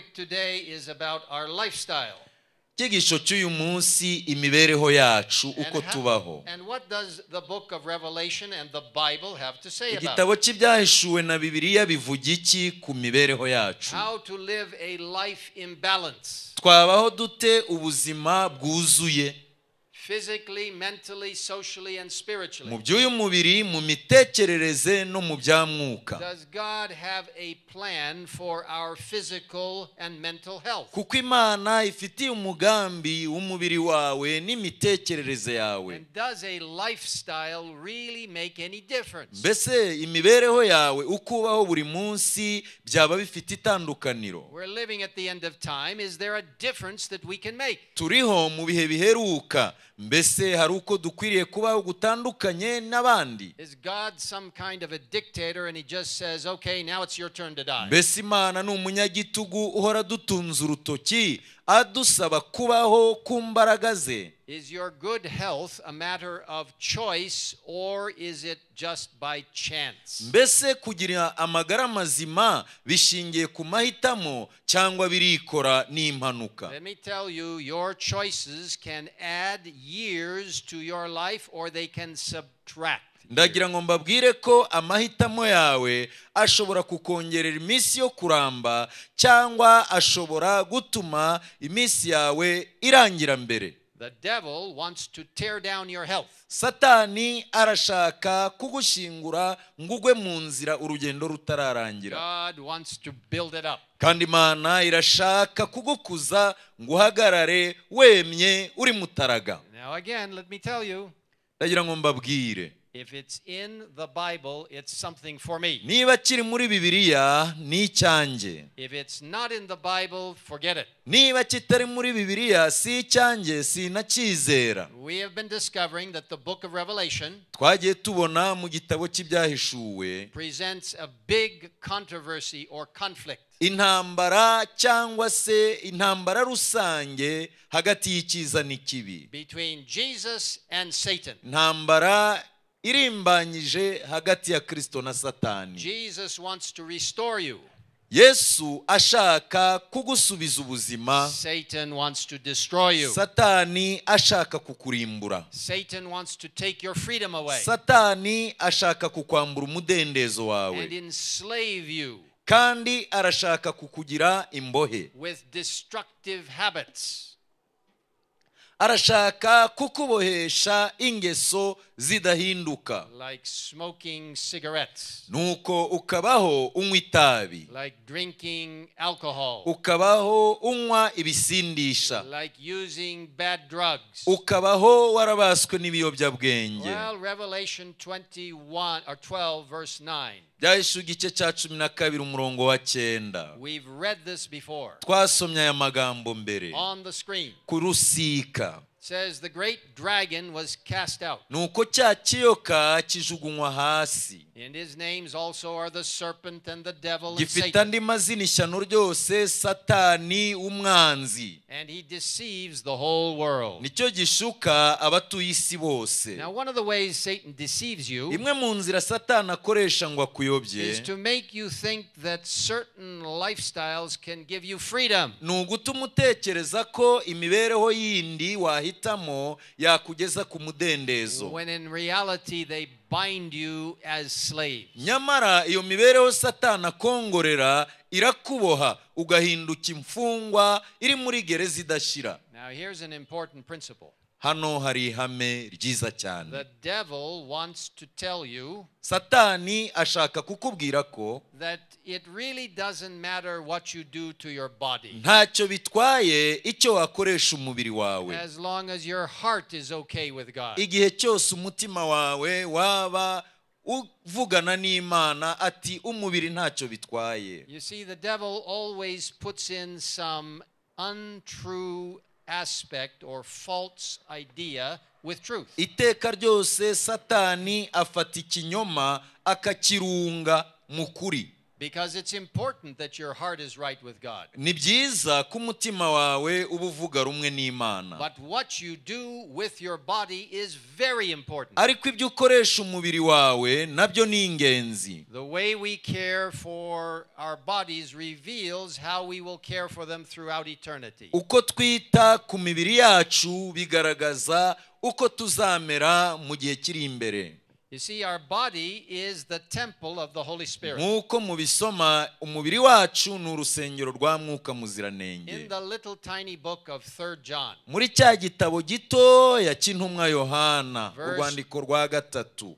topic today is about our lifestyle. icyigisho cy'uyu munsi imibereho yacu uko tubaho igitabo cy'ibyahishuwe na bibiliya bivuga iki ku mibereho yacu twabaho dute ubuzima bwuzuye mu by'uyu mubiri mu mitekerereze no mu bya mwuka kuko imana ifitiye umugambi w'umubiri wawe n'imitekerereze yawe mbese imibereho yawe ukubaho buri munsi byaba bifite itandukaniro turiho mu bihe biheruka mbese hari uko dukwiriye kubaho gutandukanye n'abandi mbese imana ni umunyagitugu uhora dutunze urutoki adusaba kubaho ku mbaraga ze Is your good health a matter of choice or is it just by chance? mbese kugira amagara mazima bishingiye ku mahitamo cyangwa birikora n'impanuka Let me tell you, your choices can add years to your life or they can subtract. ndagira ngo mbabwire ko amahitamo yawe ashobora kukongerera iminsi yo kuramba cyangwa ashobora gutuma iminsi yawe irangira mbere satani arashaka kugushyingura ngo ugwe mu nzira urugendo rutararangira kandi imana irashaka kugukuza ngo uhagarare wemye uri mutaraga ndagira ngo mbabwire niba kiri muri bibiliya ni icyanjye niba kitari muri bibiliya si icyanjye sinacyizera twagiye tubona mu gitabo cy'ibyahishuwe intambara cyangwa se intambara rusange hagati y'icyiza n'ikibi intambara irimbanyije hagati ya na satani jesus wants to restore you yesu ashaka kugusubiza ubuzima satan wants to destroy you satani ashaka kukurimbura satan wants to take your freedom away satani ashaka kukwambura umudendezo wawe and enslave you kandi arashaka kukugira imbohe with destructive habits arashaka kukubohesha ingeso zidahinduka nuko ukabaho unywa itabi ukabaho unywa ibisindisha ukabaho warabaswe n'ibiyobyabwenge byaheshe igice cya cumi na kabiri umurongo wa cyenda twasomye aya magambo mbere ku rusika says the great dragon was cast out. Nuko cya kiyoka kijugunywa hasi. And his names also are the serpent and the devil and Satan. andi mazina ryose Satani umwanzi. And he deceives the whole world. gishuka abatuye isi bose. Now one of the ways Satan deceives you. Imwe mu nzira Satani akoresha ngo Is to make you think that certain lifestyles can give you freedom. Nugutuma utekereza ko imibereho yindi wahi mahitamo yakugeza ku mudendezo nyamara iyo mibereho satani akongorera irakuboha ugahinduka imfungwa iri muri gereza idashira hano hari ihame ryiza cyane satani ashaka kukubwira ko ntacyo bitwaye icyo wakoresha umubiri wawe igihe cyose umutima wawe waba uvugana n'imana ati umubiri ntacyo bitwaye aspect or false idea with truth. iteka ryose satani afata ikinyoma akakirunga mu because it's important that your heart is right with God. But what you do with your body is very important. The way we care for our bodies reveals how we will care for them throughout eternity. uko tuzamera mu gihe kiri imbere You see, our body is the temple of the Holy Spirit. nk'uko mubisoma umubiri wacu ni urusengero rwa mwuka muziranenge muri cya gitabo gitoya cy'intumwa yohana urwandiko rwa gatatu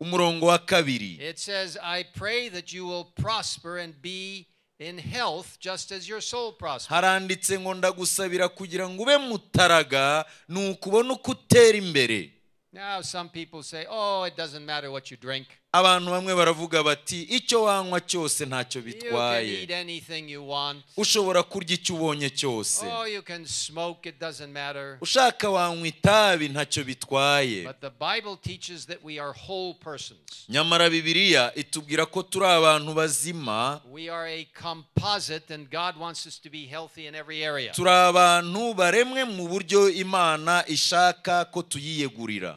umurongo wa kabiri it says i pray that you will prosper and be in health just as your soul prospers haranditse ngo ndagusabira kugira ngo ube mutaraga ni ukubona uko imbere Now, some people say, oh, it doesn't matter what you drink. abantu bamwe baravuga bati icyo wanywa cyose ntacyo bitwaye ushobora kurya icyo ubonye cyose oh, ushaka wanywa itabi ntacyo bitwaye nyamara bibiriya itubwira ko turi abantu bazima turi abantu baremwe mu buryo imana ishaka ko tuyiyegurira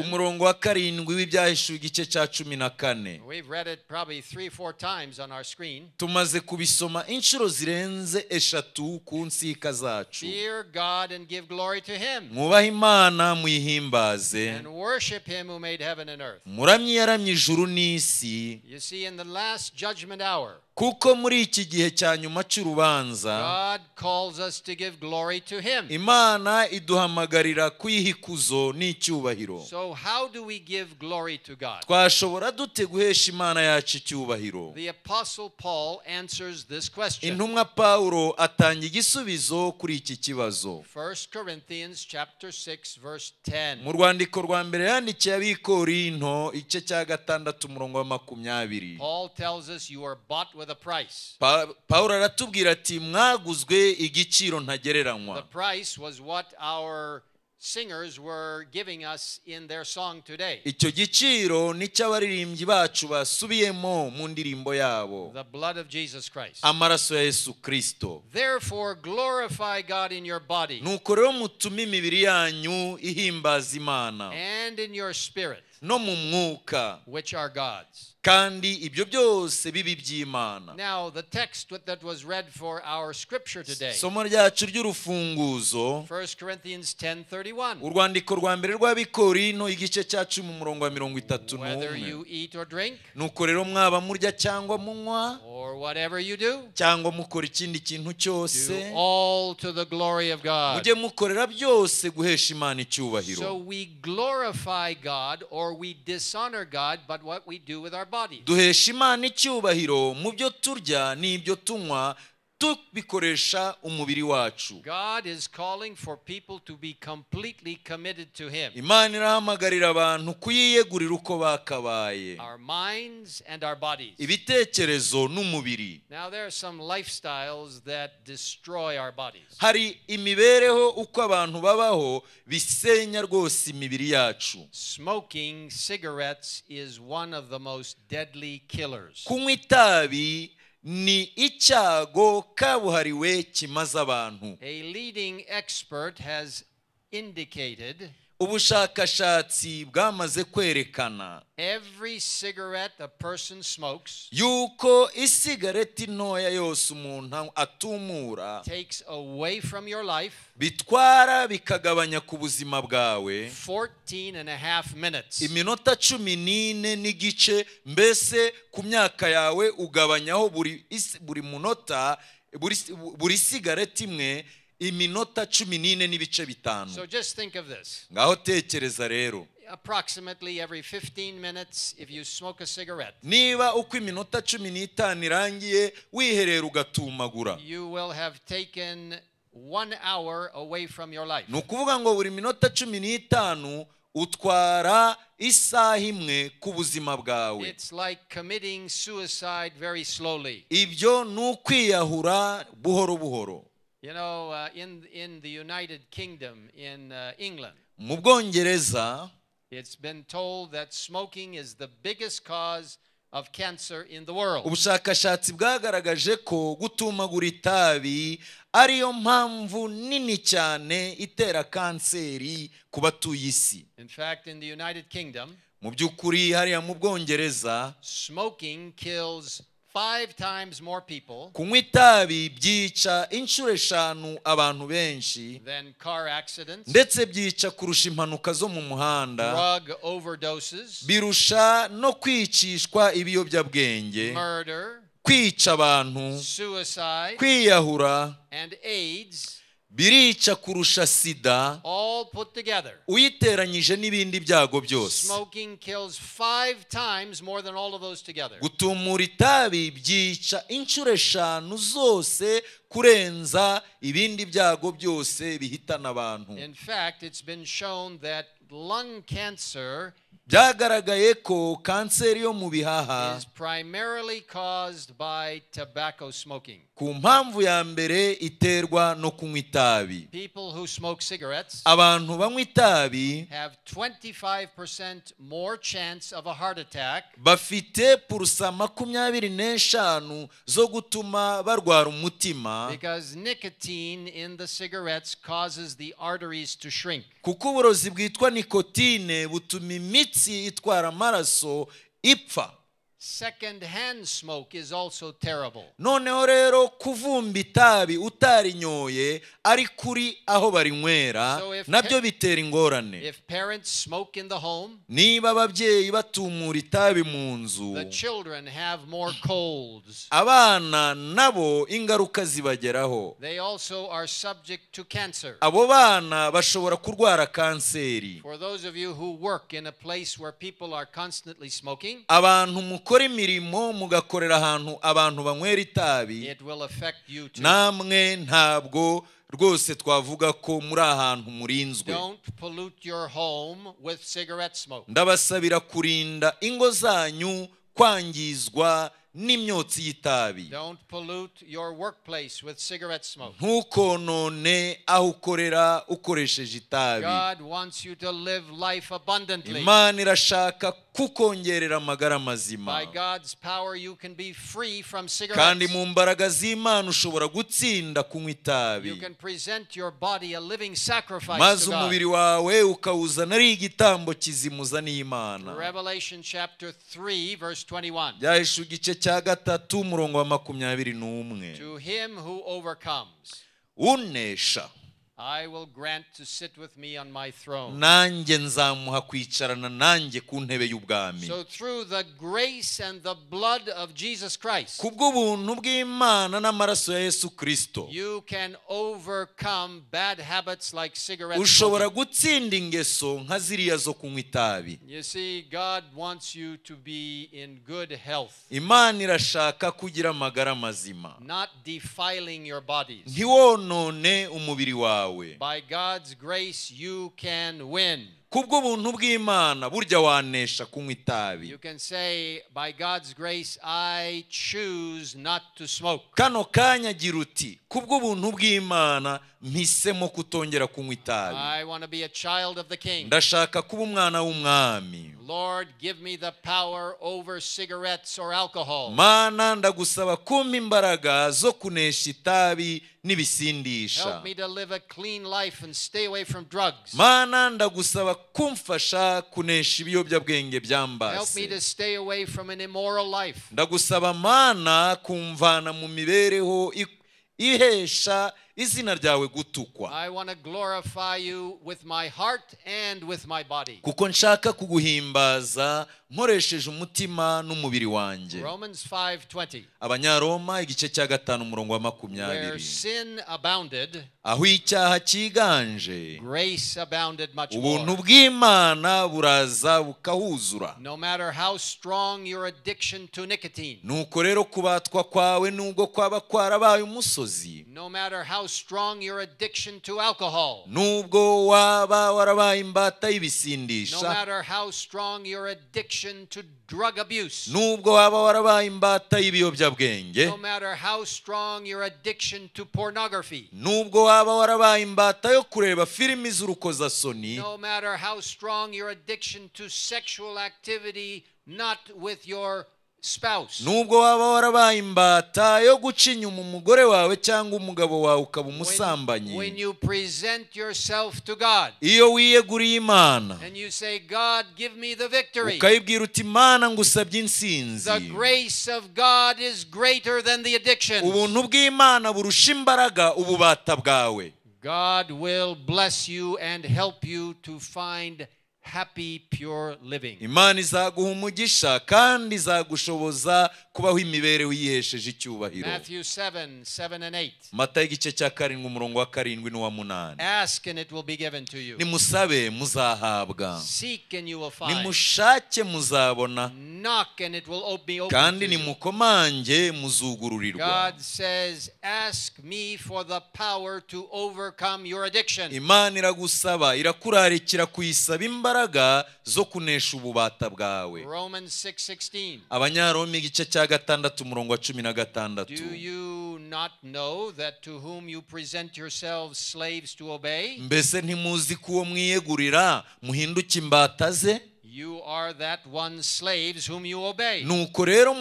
umurongo wa karindwi w'ibyahishuwe igice cya cumi na kane tumaze kubisoma inshuro zirenze eshatu ku nsika zacu mwubahe imana muyihimbaze muramye yaramye ijuru n'isi kuko muri iki gihe cya nyuma cy'urubanza imana iduhamagarira kwihikuzo n'icyubahiro twashobora dute guhesha imana yacu icyubahiro intumwa pawulo atanga igisubizo kuri iki kibazo mu rwandiko rwa mbere yandikiye abikorinto igice cya gatandatu umurongo wa makumyabiri pawulo aratubwira ati mwaguzwe igiciro ntagereranywa icyo giciro n'icy'abaririmbyi bacu basubiyemo mu ndirimbo yabo amaraso ya yesu kirisito nuko rero mutume imibiri yanyu ihimbaza imana no mu mwuka kandi ibyo byose bibi by'imana isomo ryacu ry'urufunguzo urwandiko rwa mbere rw'abikorino igice cya cumi umurongo wa mirongo itatu n'umwe nuko rero mwaba murya cyangwa munywa cyangwa mukora ikindi kintu cyose mujye mukorera byose guhesha imana icyubahiro we but what we do with our duhesha imana icyubahiro mu byo turya n'ibyo tunywa tubikoresha umubiri wacu imana irahamagarira abantu kuyiyegurira uko bakabaye ibitekerezo n'umubiri hari imibereho uko abantu babaho bisenya rwose imibiri yacu kunywa itabi ni icyago kabuhariwe kimaze abantu a leading expert has indicated ubushakashatsi bwamaze kwerekana yuko isigareti ntoya yose umuntu atumura bitwara bikagabanya ku buzima bwawe iminota cumi n'ine n'igice mbese ku myaka yawe ugabanyaho buri munota buri sigareti imwe iminota cumi n'ine n'ibice bitanu ngaho tekereza rero Niba uko iminota cumi 15 irangiye wiherera ugatumagura. You will ngo buri minota cumi 15 utwara isaha imwe ku buzima bwawe ibyo ni ukwiyahura buhoro buhoro You know, uh, in, in the United Kingdom, in uh, England, mu bwongereza it's been told that smoking is the biggest cause of cancer in the world. ubushakashatsi bwagaragaje ko gutumagura itabi ariyo mpamvu nini cyane itera kanseri ku batuye isi In fact, in the United Kingdom, mu by'ukuri hariya mu bwongereza smoking kills five times more people itabi byica inshuro eshanu abantu benshi than car accidents, ndetse byica kurusha impanuka zo mu muhanda drug overdoses, birusha no kwicishwa ibiyobyabwenge murder, kwica suicide, kwiyahura and AIDS birica kurusha sida uyiteranyije n'ibindi byago byose gutumura itabi byica inshuro eshanu zose kurenza ibindi byago byose bihitana abantu lung cancer byagaragaye ko kanseri yo mu bihaha ku mpamvu ya mbere iterwa no kunywa itabi abantu banywa itabi bafite purusa makumyabiri n'eshanu zo gutuma barwara umutima kuko uburozi bwitwa nikotine butuma imitsi itsi itwara amaraso ipfa Second-hand smoke is also terrible. noneho rero kuvumba itabi utarinyoye ari kuri aho barinywera So if nabyo bitera ingorane If parents smoke in the home, niba ababyeyi batumura itabi mu nzu the children have more colds. abana nabo ingaruka zibageraho They also are subject to cancer. abo bana bashobora kurwara kanseri For those of you who work in a place where people are constantly smoking, abantu mukore imirimo mugakorera ahantu abantu banywera itabi namwe ntabwo rwose twavuga ko muri ahantu murinzwe ndabasabira kurinda ingo zanyu kwangizwa n'imyotsi y'itabi ntukonone aho ukorera ukoresheje itabi imana irashaka kukongerera amagara mazima kandi mu mbaraga z'imana ushobora gutsinda kunywa itabi maze umubiri wawe ukawuzana ari igitambo kizima n'Imana imana byahishe igice cya cya gatatu umurongo wa makumyabiri n'umwe unesha nanjye nzamuha kwicarana nanjye ku ntebe y'ubwami ku bw'ubuntu bw'imana n'amaraso ya yesu kirisito ushobora gutsinda ingeso nka ziriya zo kunywa itabi imana irashaka kugira amagara mazima ntiwonone umubiri wawe Yahweh. By God's grace you can win. buntu bw'imana burya wanesha kunywa itabi kano kanya agira uti kubw'ubuntu bw'imana mpisemo kutongera kunywa itabi ndashaka kuba umwana w'umwami mana ndagusaba kumpa imbaraga zo kunesha itabi n'ibisindisha mana ndagusaba kumfasha kunesha ibiyobyabwenge byambase ndagusaba mana kumvana mu mibereho ihesha izina ryawe gutukwa kuko nshaka kuguhimbaza nkoresheje umutima n'umubiri wanjye abanyaroma igice cya gatanu umurongo wa makumyabiri aho icyaha cyiganje ubuntu bw'imana buraza bukahuzura nuko rero kubatwa kwawe nubwo kwaba kwarabaye umusozi strong your addiction to alcohol. No matter how strong your addiction to drug abuse. No matter how strong your addiction to pornography. No matter how strong your addiction to sexual activity not with your when you present yourself to God and you say, God, give me the victory, the grace of God is greater than the addiction. God will bless you and help you to find. happy, pure living. imana izaguha umugisha kandi izagushoboza kubaho imibereho yihesheje icyubahiro Matthew 7, igice cya karindwi umurongo wa karindwi n'uwa munani Ask nimusabe muzahabwa nimushake muzabona kandi to nimukomange muzugururirwa imana iragusaba irakurarikira kuyisaba imbaraga imbaraga zo kunesha ububata bwawe Abanyaromi igice cya gatandatu umurongo wa cumi na gatandatu mbese ntimuzi ko uwo mwiyegurira muhinduka imbata ze You are that one slaves whom you obey. nuko rero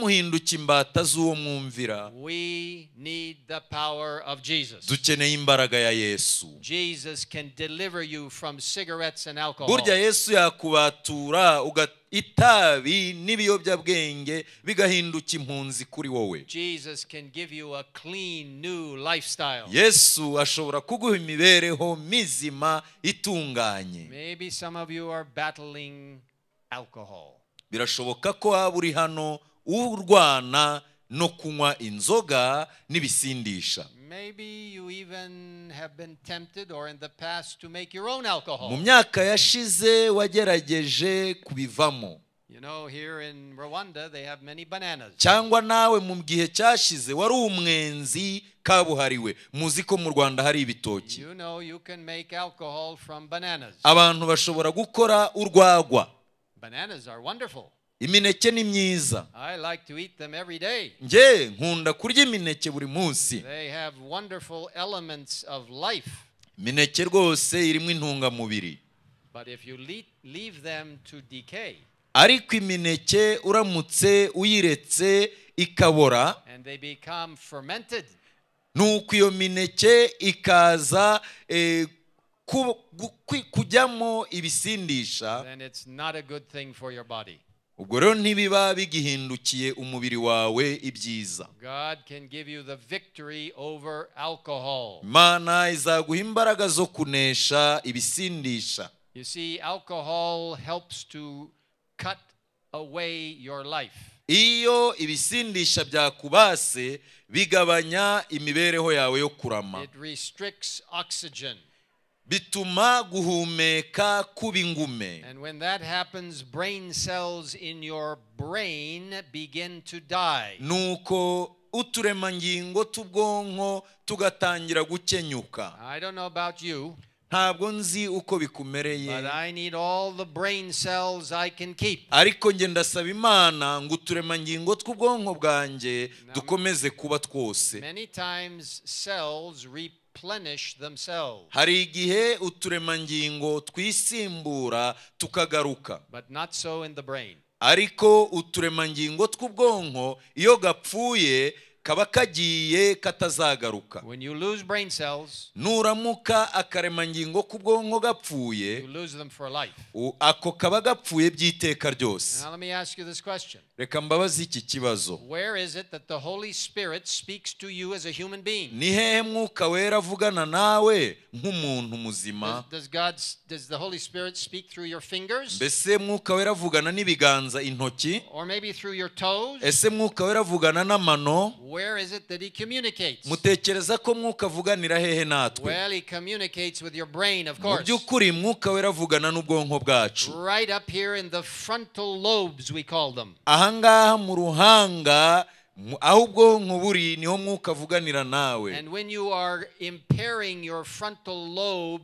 imbata z'uwo mwumvira We need the power of Jesus. dukeneye imbaraga ya yesu Jesus can deliver you from cigarettes and alcohol. burya yesu yakubatura itabi n'ibiyobyabwenge bigahinduka impunzi kuri wowe yesu ashobora kuguha imibereho mizima itunganye birashoboka ko waba uri hano urwana no kunywa inzoga n'ibisindisha mu myaka yashize wagerageje kubivamo cyangwa nawe mu gihe cyashize wari umwenzi kabuhariwe muzi ko mu rwanda hari ibitoki abantu bashobora gukora urwagwa imineke ni myiza nge nkunda kurya imineke buri munsi imineke rwose irimo intungamubiri ariko imineke uramutse uyiretse ikabora nuko iyo mineke ikaza eh, kujyamo ibisindisha ubwo rero ntibiba bigihindukiye umubiri wawe ibyiza Mana izaguha imbaraga zo kunesha ibisindisha iyo ibisindisha byakubase bigabanya imibereho yawe yo kurama bituma guhumeka kuba ingume and when that happens brain cells in your brain begin to die nuko uturemangingo t'ubwonko tugatangira gukenyuka i don't know about you ntabwo nzi uko bikumereye ariko njye ndasaba imana ngo uturemangingo tw'ubwonko bwanjye dukomeze kuba twose hari igihe uturemangingo twisimbura tukagaruka ariko uturemangingo tw'ubwonko iyo gapfuye kaba kagiye katazagaruka nuramuka akaremangingo k'ubwonko gapfuye ako kaba gapfuye by'iteka ryose reka mbabaze iki kibazo ni hehe mwuka wera avugana nawe nk'umuntu muzima mbese mwuka wera avugana n'ibiganza intoki ese mwuka wera avugana n'amano where is it that he communicates? mutekereza ko mwuka avuganira hehe natwe Well, he communicates with your brain, of course. by'ukuri mwuka wera avugana n'ubwonko bwacu Right up here in the frontal lobes, we call them. mu ruhanga aho ubwonko buri niho mwuka avuganira nawe And when you are impairing your frontal lobe,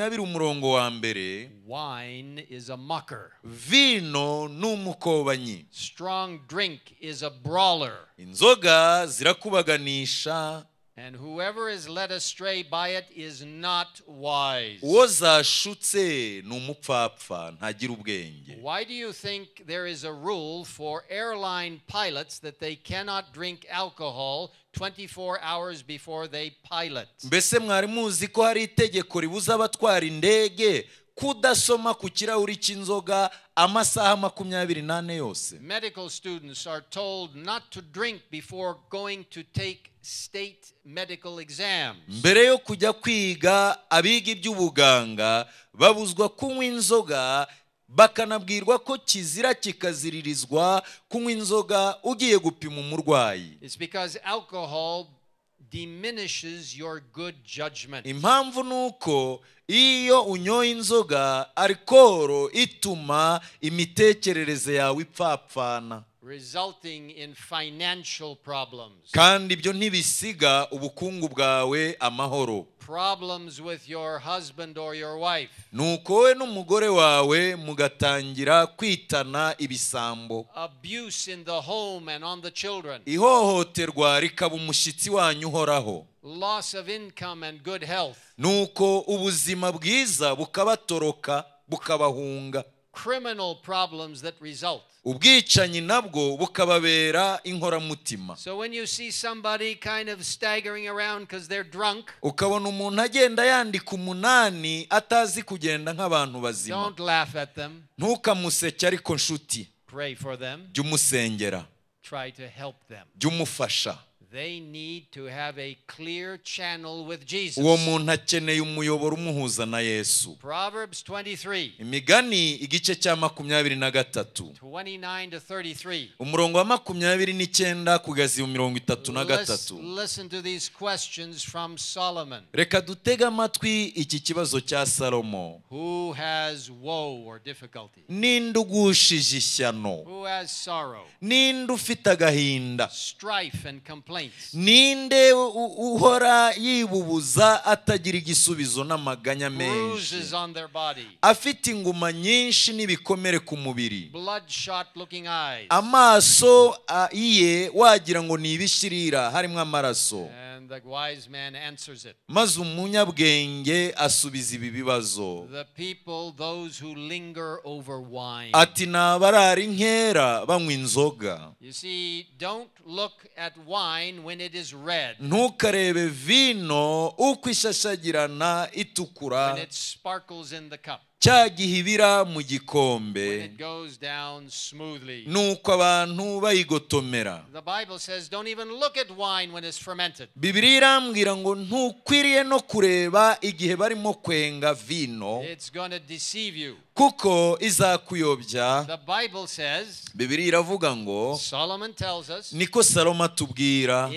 makumyabiri umurongo wa mbere wine is a mucker vino ni strong drink is a brawler inzoga zirakubaganisha And whoever is led astray by it is not wise. Uwo zashutse ni umupfapfa ntagira ubwenge. Why do you think there is a rule for airline pilots that they cannot drink alcohol mbese mwari muzi ko hari itegeko ribuza abatwara indege kudasoma ku kirahuri cy'inzoga amasaha makumyabiri n'ane yose mbere yo kujya kwiga abiga iby'ubuganga babuzwa kunywa inzoga bakanabwirwa ko kizira kikaziririzwa kunywa inzoga ugiye gupima umurwayi impamvu ni uko iyo unyoye inzoga arikoro ituma imitekerereze yawe ipfapfana kandi ibyo ntibisiga ubukungu bwawe amahoro nuko we n'umugore wawe mugatangira kwitana ibisambo ihohoterwa rikaba umushyitsi wanyu uhoraho nuko ubuzima bwiza bukabatoroka bukabahunga problems ubwicanyi nabwo bukababera inkoramutima ukabona umuntu agenda yandika umunani atazi kugenda nk'abantu bazima ntukamuseke ariko nshuti jya umusengera jya umufasha uwo muntu akeneye umuyoboro umuhuza na yesu imigani igice cya makumyabiri na gatatu umurongo wa makumyabiri n'icyenda kugeza mirongo itatu na gatatu reka dutege amatwi iki kibazo cya salomo ninde ugushije ishyano ninde ufite agahinda ninde uhora yibubuza atagira igisubizo n'amaganya menshi afite inguma nyinshi n'ibikomere ku mubiri amaso ye wagira ngo ni ibishirira harimo amaraso the wise man answers it. maze umunyabwenge asubiza ibi bibazo The people, those who linger over wine. ati ni banywa inzoga You see, don't look at wine when it is red, ntukarebe vino uko ishashagirana itukura when it sparkles in the cup. cya gihibira mu gikombe nuko abantu bayigotomera bibiriya irambwira ngo ntukwiriye no kureba igihe barimo kwenga vino kuko izakuyobya bibiriya iravuga ngo niko saloma atubwira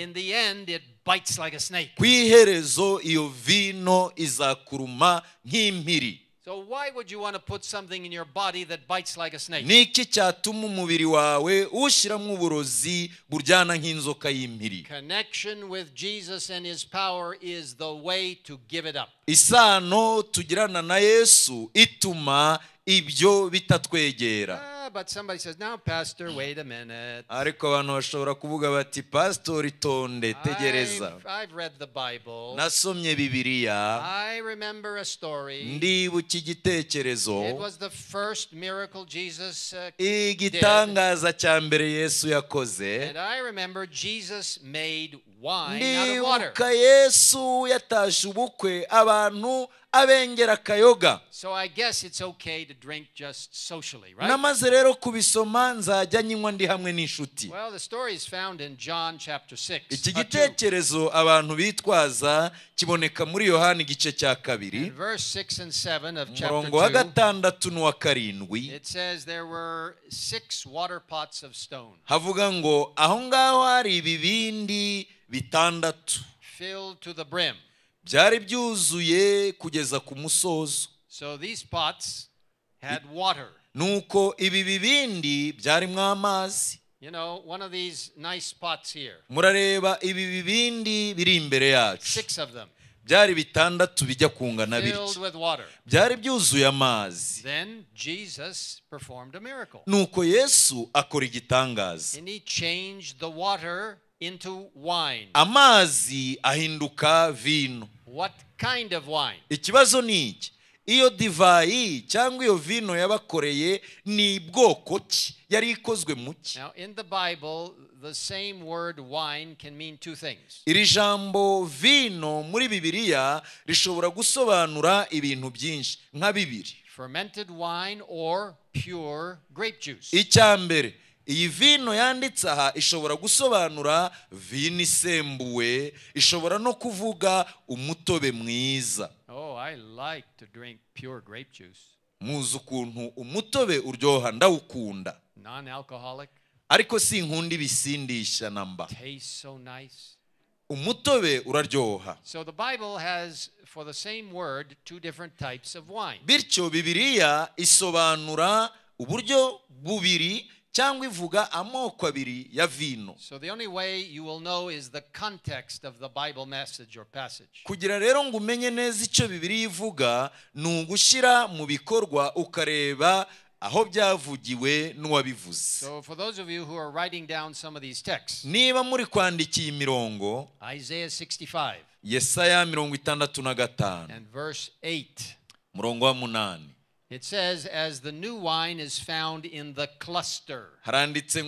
ku iherezo iyo vino izakuruma nk'impiri So why would you want to put something in your body that bites like a snake? Niki cyatuma umubiri wawe ushyiramo uburozi buryana nk'inzoka y'impiri. Connection with Jesus and his power is the way to give it up. Isano tugirana na Yesu ituma ibyo bitatwegera. but somebody says, now, pastor, wait a minute. ariko abantu bashobora kuvuga bati pasitori tonde tegereza I've read the Bible. nasomye bibiliya I remember a story. It was the first miracle Jesus uh, did. igitangaza cya mbere yesu yakoze And I remember Jesus made wine out of water. yesu yatashe ubukwe abantu abengera akayoga namaze rero kubisoma nzajya nyinywa ndi hamwe n'inshuti iki gitekerezo abantu bitwaza kiboneka muri yohani igice cya kabiri umurongo wa gatandatu n'uwa karindwi havuga ngo aho ngaho hari ibibindi bitandatu byari byuzuye kugeza ku musozo nuko ibi bibindi byarimo amazi you murareba ibi bibindi biri imbere yacu byari bitandatu bijya kungana bityo byari byuzuye amazi nuko yesu akora igitangaza into wine amazi ahinduka vino what kind of wine ikibazo ni iki iyo divayi cyangwa iyo vino yabakoreye ni bwoko ki yari ikozwe mu ki iri jambo vino muri bibiliya rishobora gusobanura ibintu byinshi nka bibiri icya mbere iyi vino yanditse aha ishobora gusobanura vino isembuwe ishobora no kuvuga umutobe mwiza oh, muzi ukuntu umutobe uryoha ndawukunda ariko si nkunda ibisindisha na mba umutobe uraryoha bityo bibiriya isobanura uburyo bubiri cyangwa ivuga amoko abiri ya vino kugira rero ngo umenye neza icyo bibiri ivuga ni ugushyira mu bikorwa ukareba aho byavugiwe n'uwabivuze niba muri kwandika iyi mirongo yesaya mirongo itandatu na gatanu murongo wa munani It says as the new wine is found in the cluster. You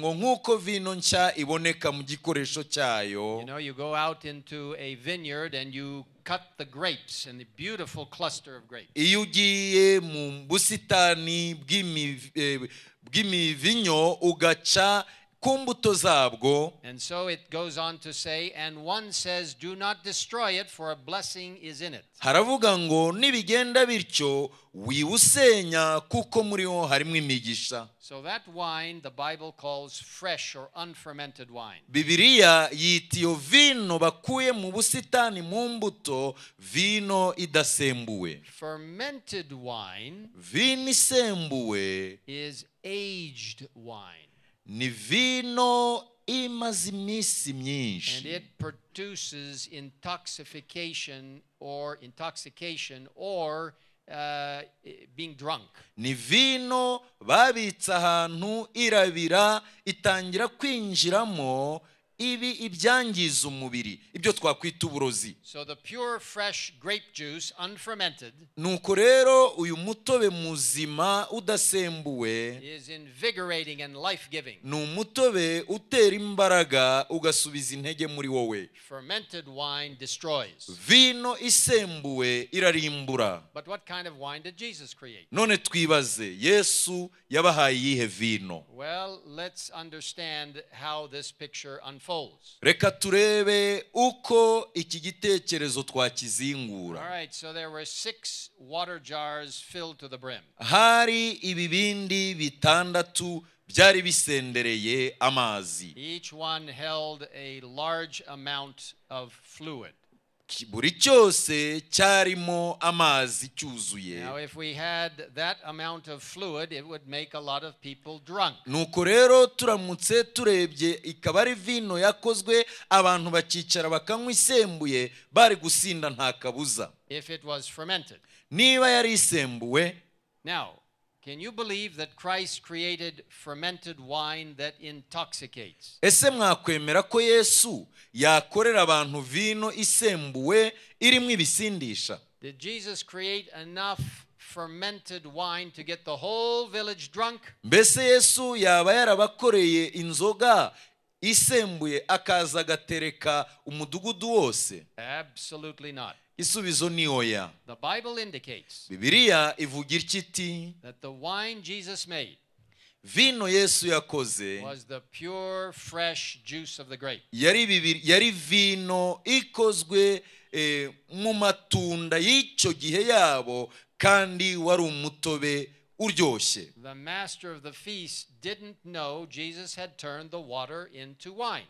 know, you go out into a vineyard and you cut the grapes and the beautiful cluster of grapes. ku mbuto zabwo haravuga ngo nibigenda bityo wiwusenya kuko muri wo harimo imigisha so that bibiliya yita iyo vino bakuye mu busitani mu mbuto vino idasembuwe fermented vino isembuwe is aged wine ni vino imaze iminsi myinshi produces intoxication or intoxication or uh, being drunk ni vino babitse ahantu irabira itangira kwinjiramo ibi ibyangiza umubiri ibyo twakwita uburozi nuko rero uyu mutobe muzima udasembuwe ni umutobe utera imbaraga ugasubiza intege muri wowe vino isembuwe irarimbura none twibaze yesu yabahaye iyihe vino unfolds. reka turebe uko iki gitekerezo twakizingura hari ibibindi bitandatu byari bisendereye amazi buri cyose cyarimo amazi cyuzuye nuko rero turamutse turebye ikaba ari vino yakozwe abantu bakicara bakanywa isembuye bari gusinda nta kabuza niba yari isembuwe Can you believe that Christ created fermented wine that intoxicates? Ese mwakwemera ko Yesu yakorera abantu vino isembuwe irimo ibisindisha? Did Jesus create enough fermented wine to get the whole village drunk? Mbese Yesu yaba yarabakoreye inzoga isembuye akaza umudugudu wose? Absolutely not. isubizo ni oya bibiliya ivugira iki vino yesu yakoze yari vino ikozwe e, mu matunda y'icyo gihe yabo kandi wari umutobe uryoshye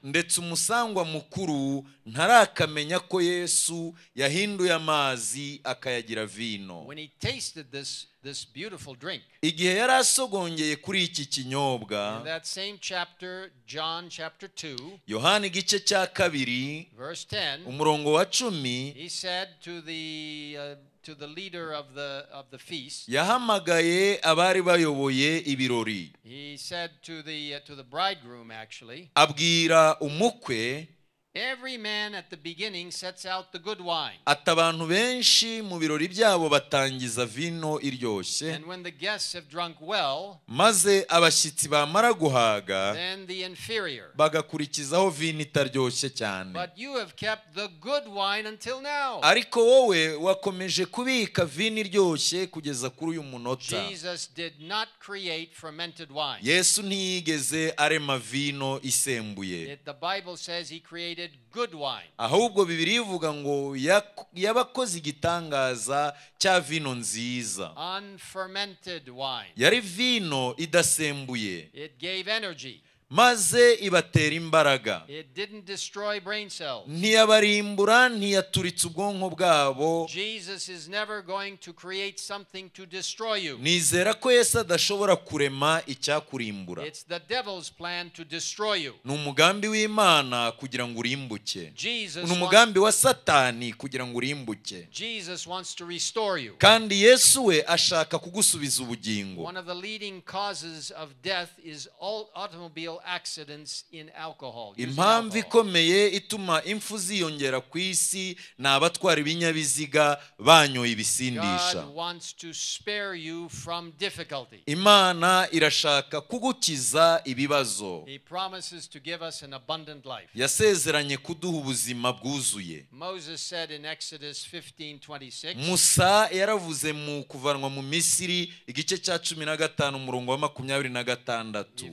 ndetse umusangwa mukuru ntarakamenya ko yesu yahinduye amazi akayagira vino igihe yari asogongeye kuri iki kinyobwa yohani igice cya kabiri umurongo wa cumi uh, to the leader of the of the feast yahamagaye abari bayoboye ibirori he said to the uh, to the bridegroom actually abwira umukwe ati abantu benshi mu birori byabo batangiza vino iryoshye maze abashyitsi bamara guhaga bagakurikizaho vino itaryoshye cyane ariko wowe wakomeje kubika vino iryoshye kugeza kuri uyu munota yesu ntiyigeze arema vino isembuye ahubwo bibiri bivuga ngo yabakoze igitangaza cya vino nziza yari vino idasembuye maze ibatera imbaraga ntiyabarimbura ntiyaturitse ubwonko bwabo nizera ko yesu adashobora kurema icyakurimbura ni umugambi w'imana kugira ngo urimbuke ni umugambi wa satani kugira ngo urimbuke kandi yesu we ashaka kugusubiza ubugingo impamvu ikomeye ituma impfu ziyongera ku isi ni abatwara ibinyabiziga banyoye ibisindisha imana irashaka kugukiza ibibazo yasezeranye kuduha ubuzima bwuzuye musa yaravuze mu kuvanwa mu misiri igice cya cumi na gatanu umurongo wa makumyabiri na gatandatu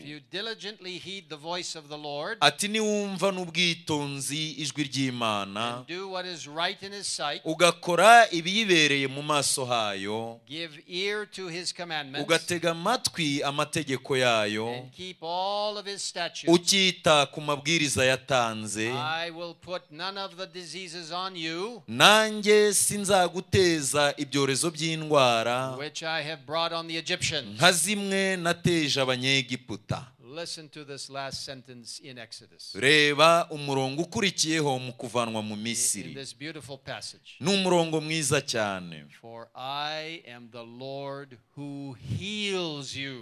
heed the voice of the Lord ati niwumva n'ubwitonzi ijwi ry'imana do what is right in his sight ugakora ibiyibereye mu maso hayo give ear to his commandments ugatega amatwi amategeko yayo and keep all of his statutes ukita ku mabwiriza yatanze i will put none of the diseases on you nanjye sinzaguteza ibyorezo by'indwara which i have brought on the egyptians nka zimwe nateje abanyegiputa Listen to this last sentence in Exodus. reba umurongo ukurikiyeho mu kuvanwa mu misiri this ni umurongo mwiza cyane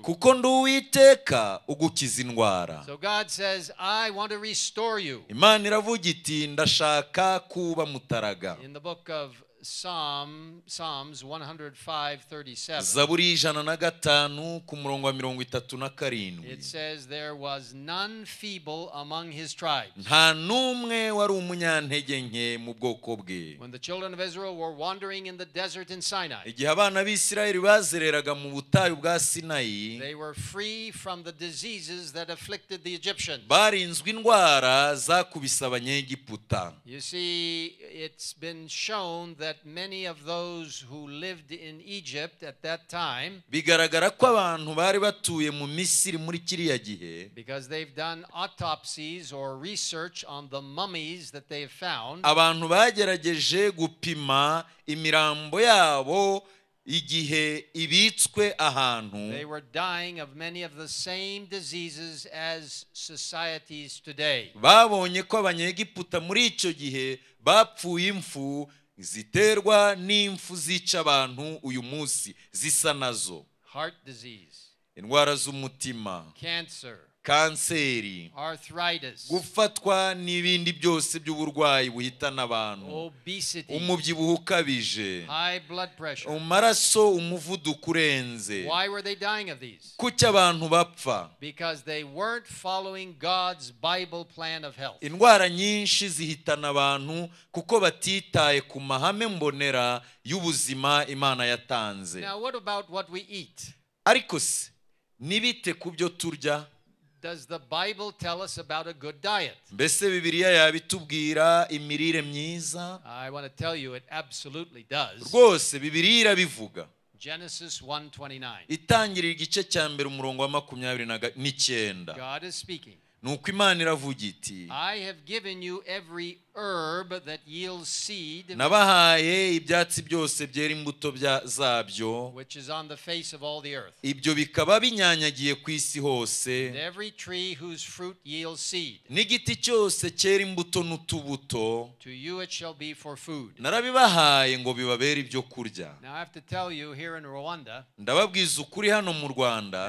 kuko ndi uwiteka ugukiza indwara imana iravuga iti ndashaka kuba mutaraga Psalm, Psalms 105:37. Zaburi ijana na gatanu ku murongo wa mirongo itatu na karindwi. It says there was none feeble among his tribes. Nta n'umwe wari umunyantege nke mu bwoko bwe. When the children of Israel were wandering in the desert in Sinai. Igihe abana bazereraga mu butayu bwa They were free from the diseases that afflicted the Egyptians. Barinzwe indwara abanyegiputa. You see it's been shown that Many of those who lived in Egypt at bigaragara ko abantu bari batuye mu misiri muri kiriya gihe abantu bagerageje gupima imirambo yabo igihe ibitswe ahantu babonye ko abanyegiputa muri icyo gihe bapfuye impfu ziterwa n'imfu zica abantu uyu munsi zisa nazo indwara z'umutima kanseri gufatwa n'ibindi byose by'uburwayi buhitana abantu umubyibuho ukabije amaraso umuvuduko urenze kuki abantu bapfa indwara nyinshi zihitana abantu kuko batitaye ku mahame mbonera y'ubuzima imana yatanze ariko se nibite ku byo turya Does the Bible tell us about a good diet? mbese bibiliya yabitubwira imirire myiza I want to tell you it absolutely does. Genesis 1:29. igice cya mbere umurongo wa makumyabiri na n'icyenda God is speaking. imana iravuga I have given you every nabahaye ibyatsi byose byera imbuto zabyo ibyo bikaba binyanyagiye ku isi hose n'igiti cyose cyera imbuto n'utubuto narabibahaye ngo bibabere ibyo kurya ndababwiza ukuri hano mu rwanda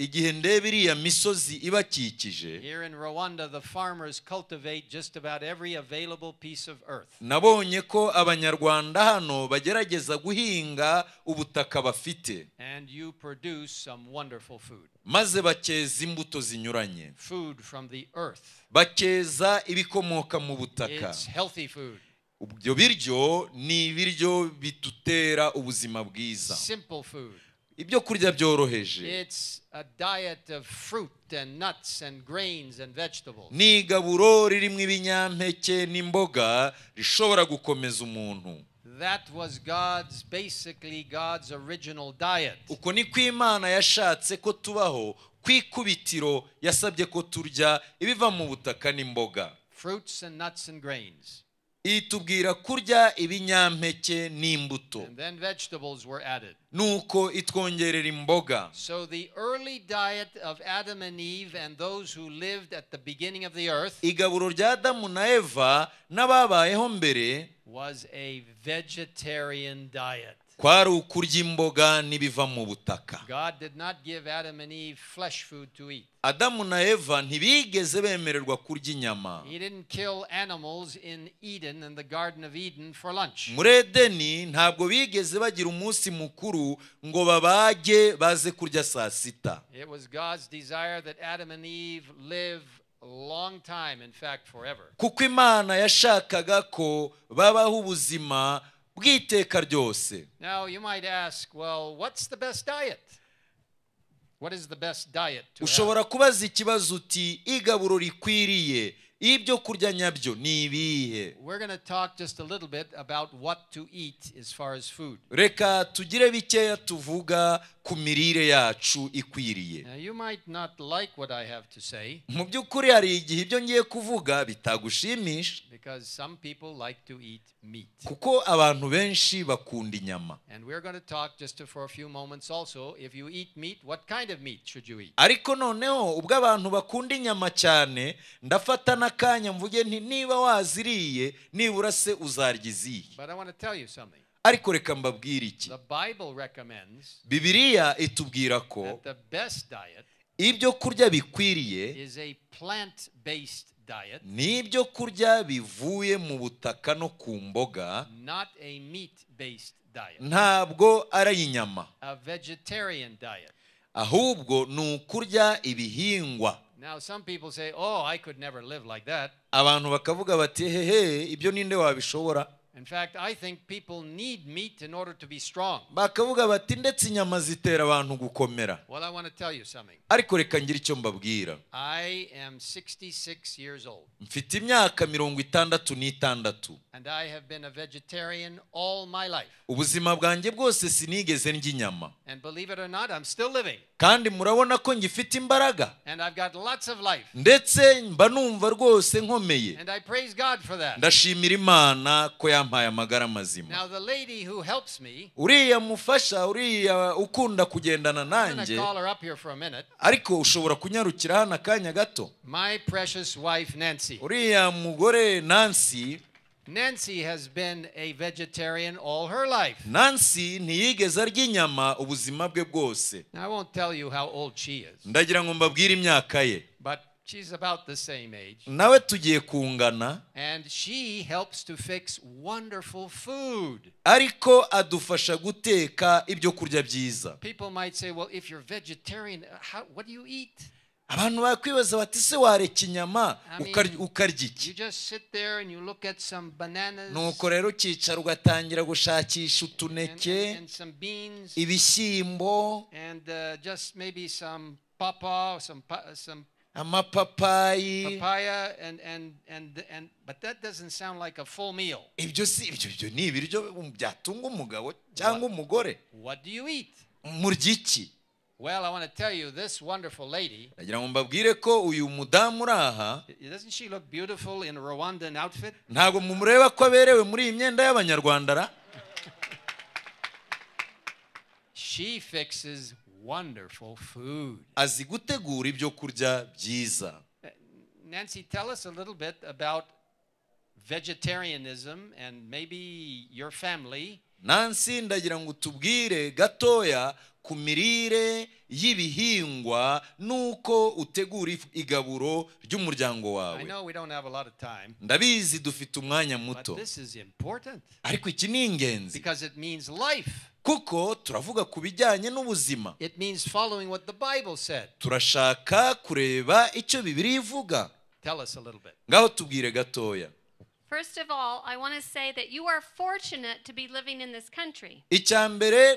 igihe ndeba iriya misozi ibakikije nabonye ko abanyarwanda hano bagerageza guhinga ubutaka bafite maze bakeza imbuto zinyuranye bakeza ibikomoka mu butaka ibyo biryo ni ibiryo bidutera ubuzima bwiza ibyo kurya byoroheje ni igaburo ririmo ibinyampeke n'imboga rishobora gukomeza umuntu That was God's Uko niko Imana yashatse ko tubaho kwikubitiro yasabye ko turya ibiva mu butaka n'imboga. itubwira kurya ibinyampeke n'imbuto nuko itwongerera imboga at the the igaburo rya adamu na eva n'ababayeho mbere was a vegetarian diet kwari ukurya imboga n'ibiva mu butaka adamu na eva ntibigeze bemererwa kurya inyama muri edeni ntabwo bigeze bagira umunsi mukuru ngo babage baze kurya saa sita kuko imana yashakaga ko babaho ubuzima bw'iteka ryose ushobora kubaza ikibazo uti igaburo rikwiriye ibyo kurya nyabyo ni ibihe reka tugire bikeya tuvuga ku mirire yacu ikwiriye mu by'ukuri hari igihe ibyo ngiye kuvuga bitagushimisha kuko abantu benshi bakunda inyama ariko noneho ubwo abantu bakunda inyama cyane ndafatana n'akanya mvuge nti niba waziriye nibura se uzarya iziye ariko reka mbabwire iki Bibiliya itubwira ko ibyo kurya bikwiriye ni ibyo kurya bivuye mu butaka no ku mboga ntabwo ari inyama ahubwo ni ukurya ibihingwa Now some people say, "Oh, I could never live like that." Abantu bakavuga bati, "Hehe, ibyo ninde wabishobora?" In fact, I think people need meat in order to be strong. Bakavuga bati ndetse inyama zitera abantu gukomera. Well, I want to tell you something. Ariko reka ngire icyo mbabwira. I am 66 years old. Mfite imyaka mirongo itandatu n'itandatu. And I have been a vegetarian all my life. Ubuzima bwanjye bwose sinigeze ndya inyama. And believe it or not, I'm still living. kandi murabona ko ngifite imbaraga ndetse mba numva rwose nkomeye ndashimira imana ko yampaye amagara mazima uriya mufasha uriya ukunda kugendana nanjye ariko ushobora kunyarukira hano akanya gato uriya mugore nancy Nancy has been a vegetarian all her life. Nancy ntiyigeze arya inyama ubuzima bwe bwose. Now I won't tell you how old she is. Ndagira ngo mbabwire imyaka ye. But she's about the same age. Nawe tugiye kungana. And she helps to fix wonderful food. Ariko adufasha guteka ibyo kurya byiza. People might say, well, if you're vegetarian, uh, how, what do you eat? abantu bakwibaza bati se wareka inyama ukarya iki nuko rero ukicara ugatangira gushakisha utuneke ibishyimbo uh, amapapayi ibyo si ibyo ibyo ni ibiryo byatunga umugabo cyangwa umugore murya iki Well, I want to tell you this wonderful lady. ngo mbabwire ko uyu mudamu aha. Doesn't she look beautiful in a Rwandan outfit? Ntabwo mumureba ko muri iyi myenda y'abanyarwandara. She fixes wonderful food. Azi gutegura ibyo kurya byiza. Nancy, tell us a little bit about vegetarianism and maybe your family. Nancy ndagira ngo tubwire gatoya kumirire y'ibihingwa n'uko utegura igaburo ry'umuryango wawe ndabizi dufite umwanya muto ariko iki ni ingenzi kuko turavuga ku bijyanye n'ubuzima turashaka kureba icyo bibiri ivuga ngaho tubwire gatoya First of all, I want to say that you are fortunate to be living in this country.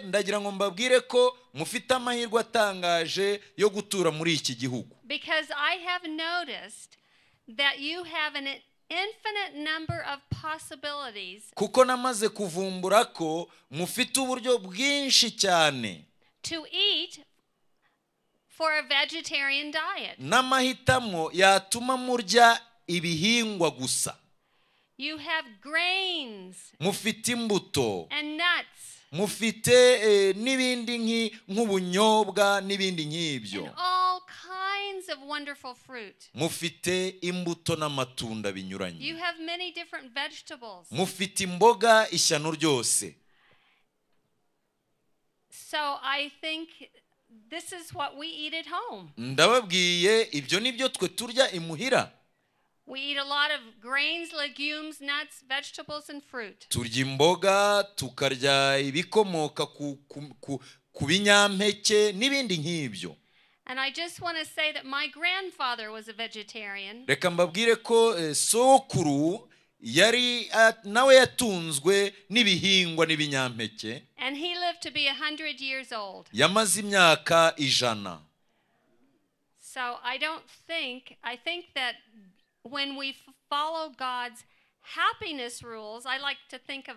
ndagira ngo mbabwire ko mufite amahirwe atangaje yo gutura muri iki gihugu Because I have noticed that you have an infinite number of possibilities kuko namaze kuvumbura ko mufite uburyo bwinshi cyane to eat for a vegetarian diet n'amahitamo yatuma murya ibihingwa gusa You have grains mufite imbuto and nuts mufite eh, n'ibindi nk'ubunyobwa n'ibindi nk'ibyo mufite imbuto n'amatunda binyuranye mufite imboga ishyano ryose ndababwiye ibyo ni byo twe turya imuhira We eat a lot of grains, legumes, nuts, vegetables and fruit. turya imboga tukarya ibikomoka ku binyampeke n'ibindi nk'ibyo And I just want to say that my grandfather was a vegetarian. reka mbabwire ko eh, sokuru yari nawe yatunzwe n'ibihingwa n'ibinyampeke And he lived to be 100 years old. yamaze imyaka ijana So I don't think, I think that when we follow God's happiness rules, I like to think of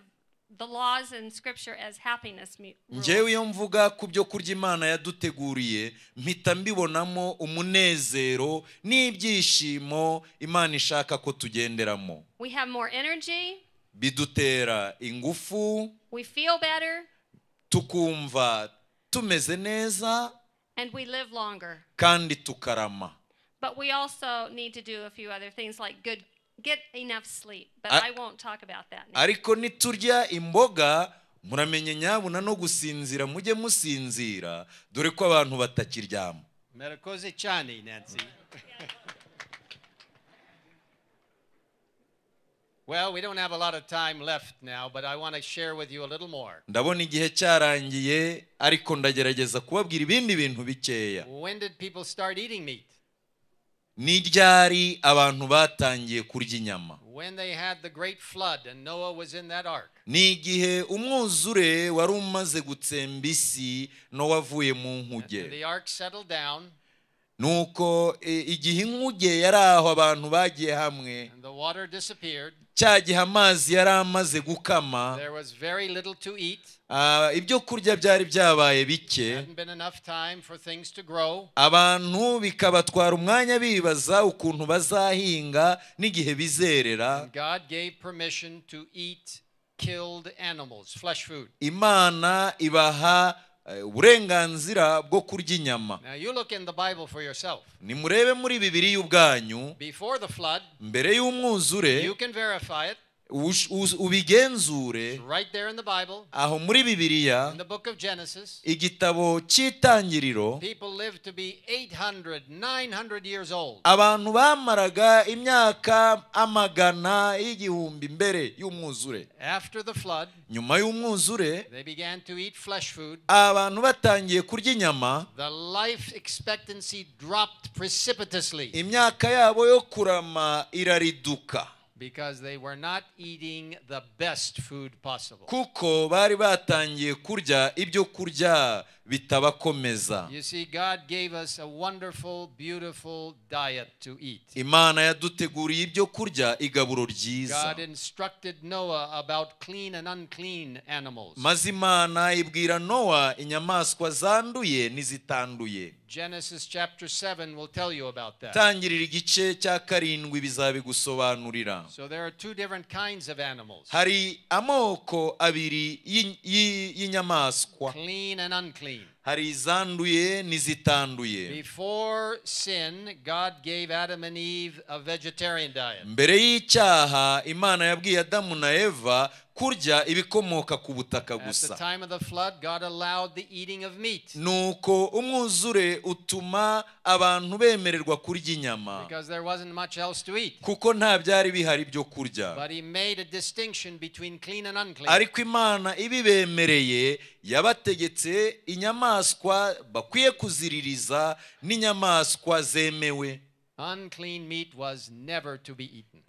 the laws in scripture as happiness njyewe mvuga ku byo imana yaduteguriye mpita mbibonamo umunezero n'ibyishimo imana ishaka ko tugenderamo we have more energy bidutera ingufu we feel better tukumva tumeze neza and we live longer kandi tukarama But we also need to do a few other things like good get enough sleep, but I, I won't talk about that now. ariko niturya imboga muramenye nyabuna no gusinzira mujye musinzira dore ko abantu batakiryama murakoze cyane nancy Well, we don't have a lot of time left now, but I want to share with you a little more. Ndabona igihe cyarangiye ariko ndagerageza kubabwira ibindi bintu bikeya. When did people start eating meat? ni ryari abantu batangiye kurya inyama ni igihe umwuzure wari umaze gutsemba isi nowa mu nkuge Nuko e, igihe inkuge yari aho abantu bagiye hamwe cya gihe amazi yari amaze gukama ibyo kurya byari byabaye bike abantu bikabatwara umwanya bibaza ukuntu bazahinga n'igihe bizerera imana ibaha Eh, uburenganzira bwo kurya inyama nimurebe muri bibiri ubwanyu mbere y'umwuzure ubigenzure aho muri bibiliya igitabo cy'itangiriro abantu bamaraga imyaka amagana y'igihumbi mbere y'umwuzure nyuma y'umwuzure abantu batangiye kurya inyama imyaka yabo yo kurama irariduka because they were not eating the best food possible. kuko bari batangiye kurya ibyo kurya bitabakomeza imana yaduteguriye ibyo kurya igaburo ryiza maze imana ibwira nowa inyamaswa zanduye n'izitanduye tangirira igice cya karindwi bizabigusobanurira hari amoko abiri y'inyamaswa hari izanduye n'izitanduye mbere y'icyaha imana yabwiye adamu na eva kurya ibikomoka ku butaka gusa nuko umwuzure utuma abantu bemererwa kurya inyama kuko nta byari bihari byo kurya ariko imana ibibemereye yabategetse inyamaswa bakwiye kuziririza n'inyamaswa zemewe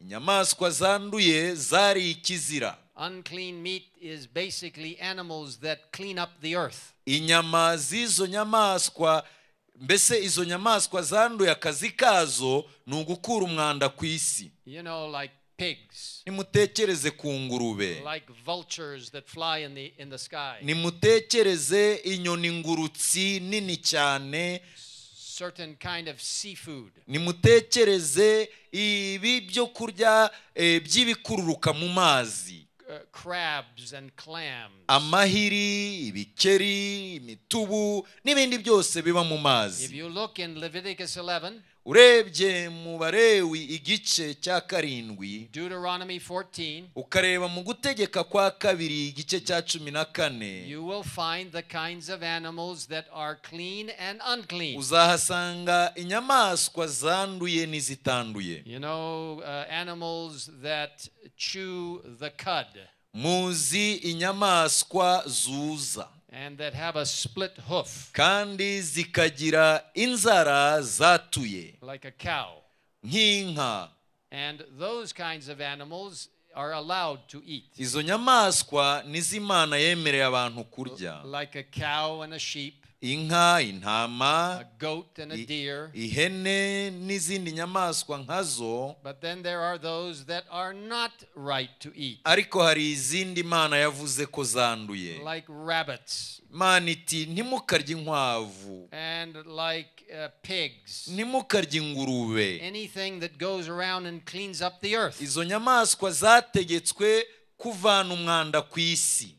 inyamaswa zanduye zari ikizira Unclean meat is basically animals that clean up the earth. inyama z'izo nyamaswa mbese izo nyamaswa zanduye akazi kazo ni ugukura umwanda ku isi nimutekereze ku ngurube nimutekereze inyoni ngurutsi nini cyane nimutekereze ibi byo kurya eh, by'ibikururuka mu mazi Uh, crabs and clams amahiri ibikeri imitubu n'ibindi byose biba mu mazi if you look in leviticus 11 urebye mu barewi igice cya karindwi ukareba mu gutegeka kwa kabiri igice cya cumi na kane uzahasanga inyamaswa zanduye n'izitanduye uh, muzi inyamaswa zuza and that have a split hoof kandi zikagira inzara zatuye like a cow nk'inka and those kinds of animals are allowed to eat izo nyamaswa n'izimana yemereye abantu kurya like a cow and a sheep inka intama ihene n'izindi nyamaswa nkazo ariko hari izindi mana yavuze ko zanduye imana iti ntimukarye inkwavu uh, ntimukarye ingurube izo nyamaswa zategetswe kuvana umwanda ku isi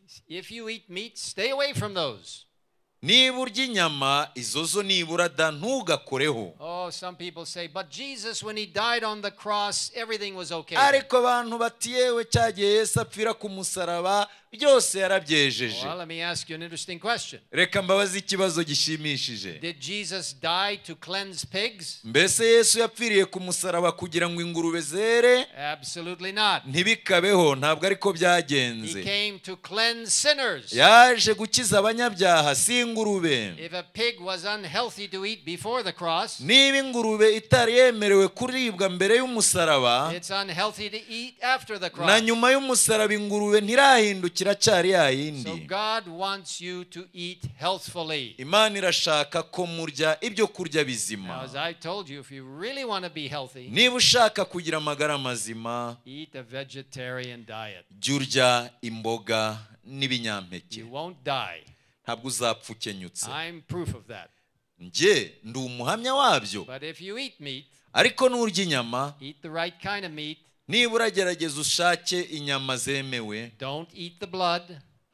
niba urya inyama izo zo nibura da ntugakoreho oh, ariko abantu batiyewe yewe cyagiye yesu apfira ku musaraba byose yarabyejeje reka mbabaze ikibazo gishimishije mbese yesu yapfiriye ku musaraba kugira ngo ingurube zere ntibikabeho ntabwo ariko byagenze yaje gukiza abanyabyaha si ingurube niba ingurube itari yemerewe kuribwa mbere y'umusaraba na nyuma y'umusaraba ingurube ntirahinduka kiracyari ya yindi imana irashaka ko murya ibyo kurya bizima niba ushaka kugira amagara mazima jya imboga n'ibinyampeke ntabwo uzapfa ukenyutse njye ndi umuhamya wabyo ariko nurya inyama niba uragerageza ushake inyama zemewe don't eat the blood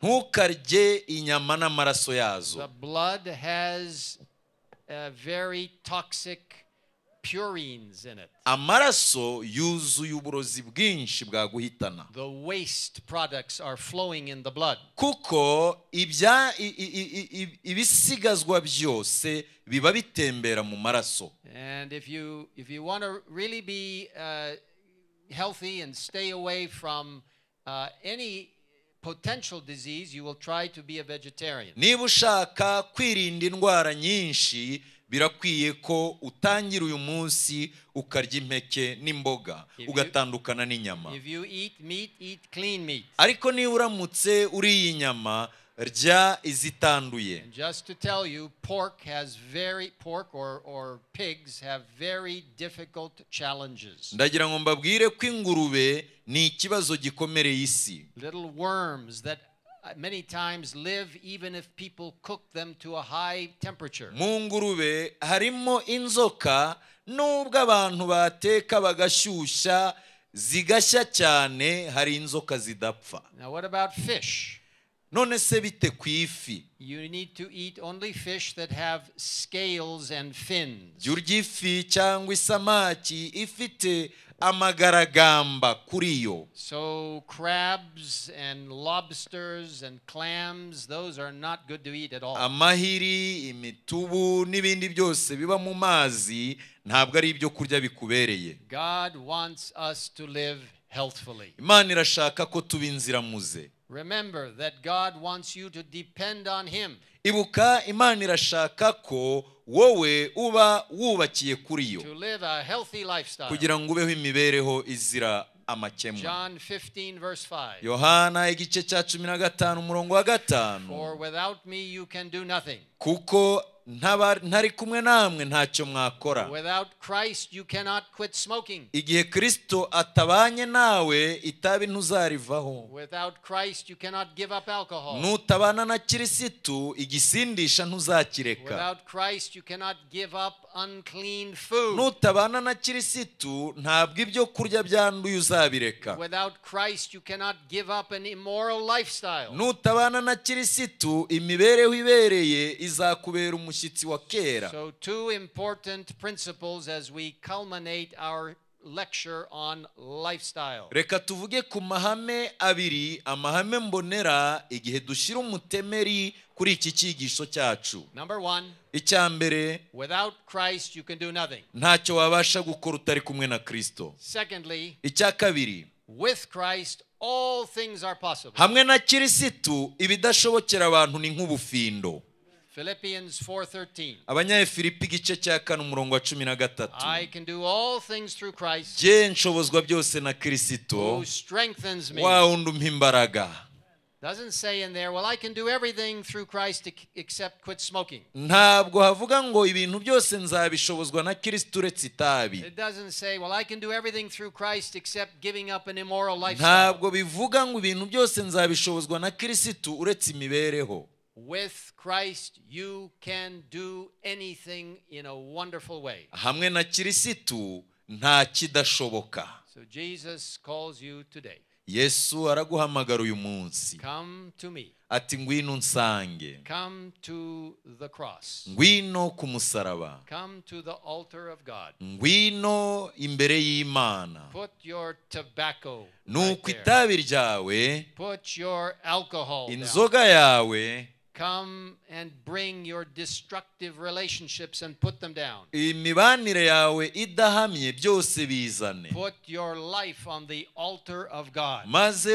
ntukarye inyama n'amaraso yazo the blood has a uh, very toxic purines in it amaraso yuzuye uburozi bwinshi bwaguhitana the waste products are flowing in the blood kuko ibya ibisigazwa byose biba bitembera mu maraso and if you if you want to really be uh, healthy and stay away from uh, any potential disease, you will try to be a vegetarian. niba ushaka kwirinda indwara nyinshi birakwiye ko utangira uyu munsi ukarya impeke n'imboga ugatandukana n'inyama If you eat meat, eat clean meat. ariko niba uramutse uriye inyama rya izitanduye just to tell you, pork has very pork or, or pigs have very difficult challenges. ndagira ngo mbabwire ko ingurube ni ikibazo gikomere isi Little worms that uh, many times live even if people cook them to a high temperature. mu ngurube harimo inzoka nubwo abantu bateka bagashyushya zigashya cyane hari inzoka zidapfa Now what about fish? none se bite ku ifi you ifi cyangwa isamaki ifite amagaragamba kuri yo so crabs and lobsters and clams those are not good to eat at all amahiri imitubu n'ibindi byose biba mu mazi ntabwo ari ibyo kurya bikubereye god wants us to live healthfully imana irashaka ko tuba muze Remember that God wants you to depend on him. ibuka imana irashaka ko wowe uba wubakiye kuri yo kugira ngo ubeho imibereho izira amakemwa yohana igice cya cumi na gatanu umurongo wa gatanu For without kuko ntari kumwe namwe ntacyo mwakora igihe Kristo atabanye nawe itabi ntuzarivaho nutabana na kirisitu igisindisha ntuzakireka nutabana na kirisitu ntabwo ibyo kurya byanduye uzabireka nutabana na kirisitu imibereho ibereye izakubera umushyitsi umushyitsi wa kera so two important principles as we culminate our lecture on lifestyle reka tuvuge ku mahame abiri amahame mbonera igihe dushyira umutemeri kuri iki cyigisho cyacu icya mbere ntacyo wabasha gukora utari kumwe na kirisito icya kabiri hamwe na kirisitu ibidashobokera abantu ni nk'ubufindo Abanyayefilipi igice cya kane umurongo wa cumi na gatatu do nshobozwa byose na Kristo Who strengthens me Wa imbaraga Ntabwo havuga ngo ibintu byose nzabishobozwa na Kristo uretse itabi Ntabwo bivuga ngo ibintu byose nzabishobozwa na Kristo uretse imibereho With Christ you can do anything in a wonderful way. hamwe na kirisitu nta kidashoboka So Jesus calls you today. yesu araguhamagara uyu munsi Come ati ngwino nsange ngwino ku musaraba ngwino imbere y'imana Nuko itabi ryawe inzoga yawe come and bring your destructive relationships and put them down. Put your life on the altar of God. If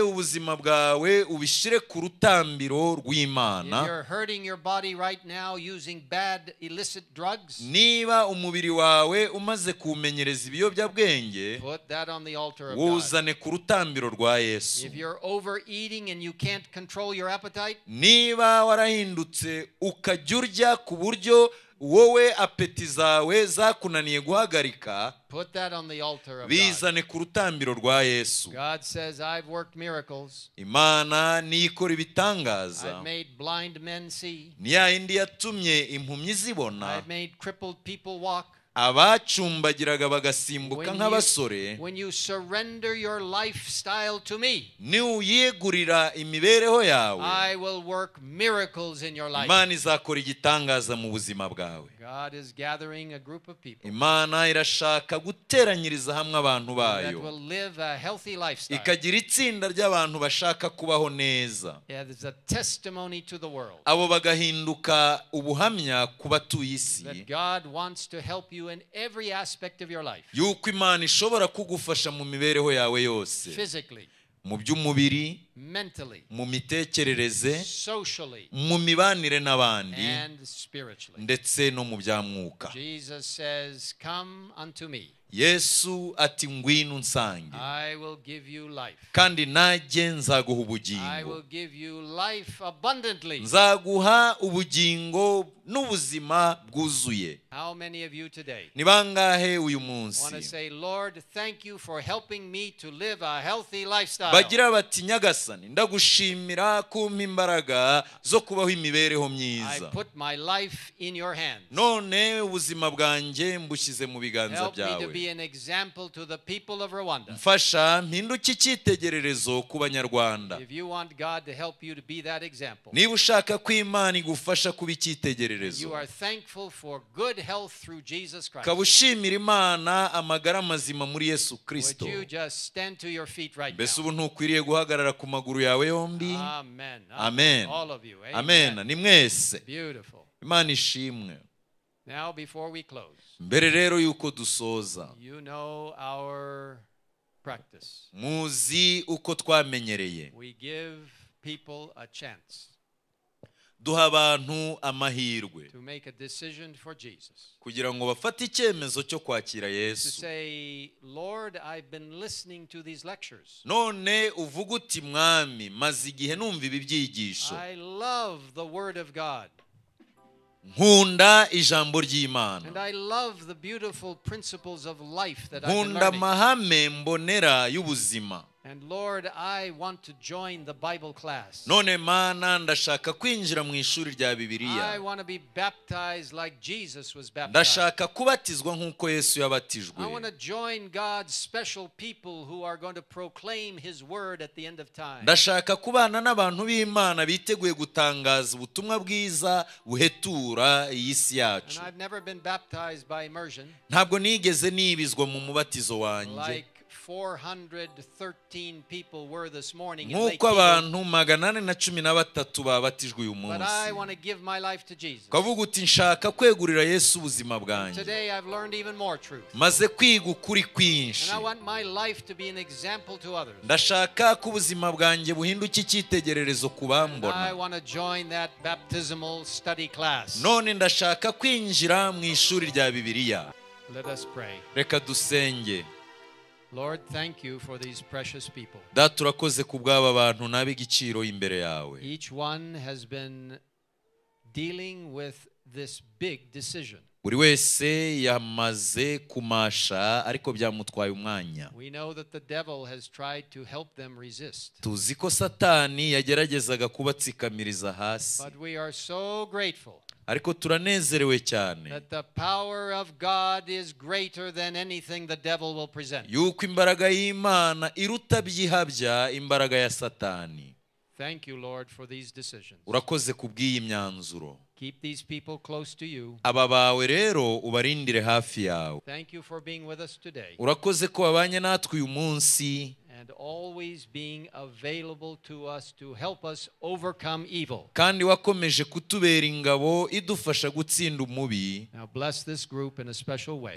you're hurting your body right now using bad illicit drugs, put that on the altar of God. If you're overeating and you can't control your appetite, warahindutse ukajya urya ku buryo wowe apeti zawe zakunaniye guhagarika bizane ku rutambiro rwa yesu imana nikora ibitangaza ni ya yatumye impumyi zibona abacumbagiraga bagasimbuka nk'abasore niwiyegurira imibereho yawe imana izakora igitangaza mu buzima bwawe imana irashaka guteranyiriza hamwe abantu bayo ikagira itsinda ry'abantu bashaka kubaho neza abo bagahinduka ubuhamya ku batuye isi yuko imana ishobora kugufasha mu mibereho yawe yose mu by'umubiri mu mitekerereze mu mibanire n'abandi ndetse no mu bya mwuka yesu ati ngwino unsange kandi nanjye nzaguha ubugingo nzaguha ubugingo n'ubuzima bwuzuye ni bangahe uyu munsi bagira bati nyagasani ndagushimira kumpa imbaraga zo kubaho imibereho myiza none ubuzima bwanjye mbushyize mu biganza byawe mfasha mpinduke icyitegererezo ku banyarwanda niba ushaka ko imana igufasha kuba icyitegererezo amaherezo ukaba ushimira imana amagara mazima muri yesu kirisito mbese ubu ntukwiriye guhagarara ku maguru yawe yombi amen amen ni mwese imana ishimwe mbere rero y'uko dusoza muzi uko twamenyereye duha abantu amahirwe kugira ngo bafate icyemezo cyo kwakira yesu none uvuga uti mwami maze igihe numva ibi byigisho nkunda ijambo ry'imana nkunda amahame mbonera y'ubuzima And Lord, I want to join the Bible class. none mana ndashaka kwinjira mu ishuri rya I bibiliya want to be baptized like Jesus was baptized. kubatizwa nk'uko yesu I yabatijwe want to join God's special people who are going to proclaim His word at the end of time. ndashaka kubana n'abantu b'imana biteguye gutangaza ubutumwa bwiza buhetura iyi si And yacu I've never been baptized by immersion ntabwo nigeze nibizwa mu mubatizo wanjye like nk'uko abantu magana ane na cumi na batatu babatijwe uyu munsi ukavuga uti nshaka kwegurira yesu ubuzima bwanjye maze kwiga ukuri kwinshi ndashaka ko ubuzima bwanjye buhinduka icyitegererezo ku bambona none ndashaka kwinjira mu ishuri rya bibiliya reka dusenge Lord, thank you for these precious people. Data urakoze ku bw'aba bantu n'ab'igiciro imbere yawe. Each one has been dealing with this big decision. buri wese yamaze kumasha ariko byamutwaye umwanya tuzi ko satani yageragezaga kubatsikamiriza hasi ariko turanezerewe cyane yuko imbaraga y'imana iruta byihabya imbaraga ya satani urakoze kubw'iyi myanzuro aba bawe rero ubarindire hafi yawe urakoze ko babanye natwe uyu munsi and always being available to us to help us overcome evil. kandi wakomeje kutubera ingabo idufasha gutsinda umubi Now bless this group in a special way.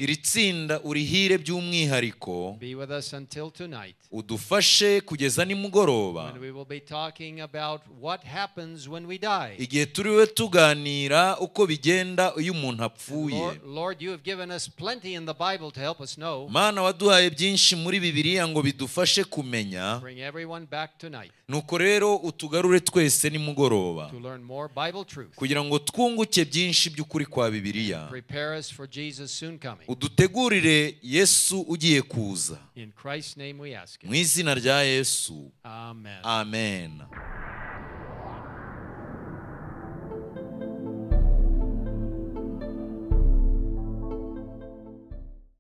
urihire by'umwihariko Be with us until tonight udufashe kugeza nimugoroba when we will be talking about what happens when we die. igihe turiwe tuganira uko bigenda iyo umuntu apfuye Lord, Lord, you have given us plenty in the Bible to help us know. waduhaye byinshi muri bibiliya ngo bidufashe kumenya ni uko rero utugarure twese nimugoroba kugira ngo twunguke byinshi by'ukuri kwa bibiliya udutegurire yesu ugiye kuza mu izina rya yesu amen